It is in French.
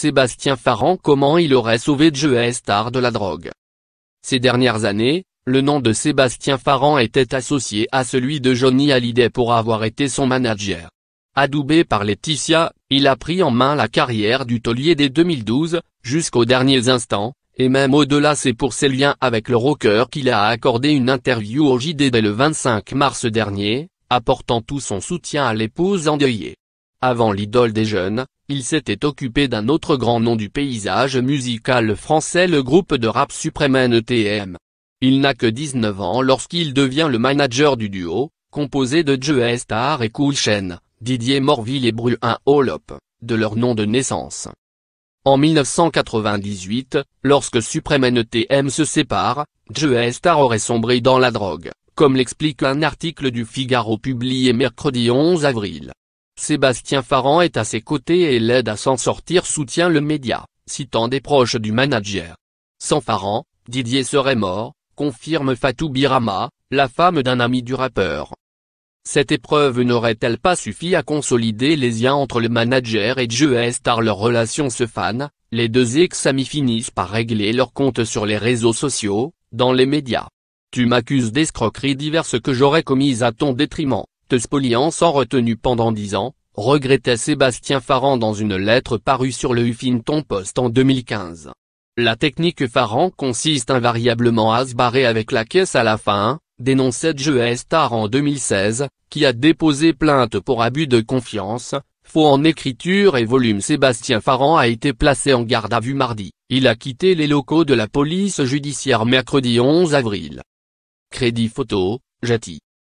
Sébastien Farran comment il aurait sauvé Joe Star de la drogue. Ces dernières années, le nom de Sébastien Farran était associé à celui de Johnny Hallyday pour avoir été son manager. Adoubé par Laetitia, il a pris en main la carrière du taulier dès 2012, jusqu'aux derniers instants, et même au-delà c'est pour ses liens avec le rocker qu'il a accordé une interview au dès le 25 mars dernier, apportant tout son soutien à l'épouse endeuillée. Avant l'idole des jeunes, il s'était occupé d'un autre grand nom du paysage musical français le groupe de rap Supreme NTM. Il n'a que 19 ans lorsqu'il devient le manager du duo, composé de Joe Star et Cool Shen, Didier Morville et Bruin Holop, de leur nom de naissance. En 1998, lorsque Supreme NTM se sépare, Joe Star aurait sombré dans la drogue, comme l'explique un article du Figaro publié mercredi 11 avril. Sébastien Faran est à ses côtés et l'aide à s'en sortir soutient le média, citant des proches du manager. Sans Faran, Didier serait mort, confirme Fatou Birama, la femme d'un ami du rappeur. Cette épreuve n'aurait-elle pas suffi à consolider les liens entre le manager et Joe Star Leur relation se fan, les deux ex-amis finissent par régler leurs comptes sur les réseaux sociaux, dans les médias. Tu m'accuses d'escroqueries diverses que j'aurais commises à ton détriment spoliant sans retenue pendant dix ans, regrettait Sébastien Farran dans une lettre parue sur le Huffington Post en 2015. La technique Farran consiste invariablement à se barrer avec la caisse à la fin, dénonçait Jeu Estar en 2016, qui a déposé plainte pour abus de confiance, faux en écriture et volume Sébastien Farran a été placé en garde à vue mardi, il a quitté les locaux de la police judiciaire mercredi 11 avril. Crédit photo, Jati.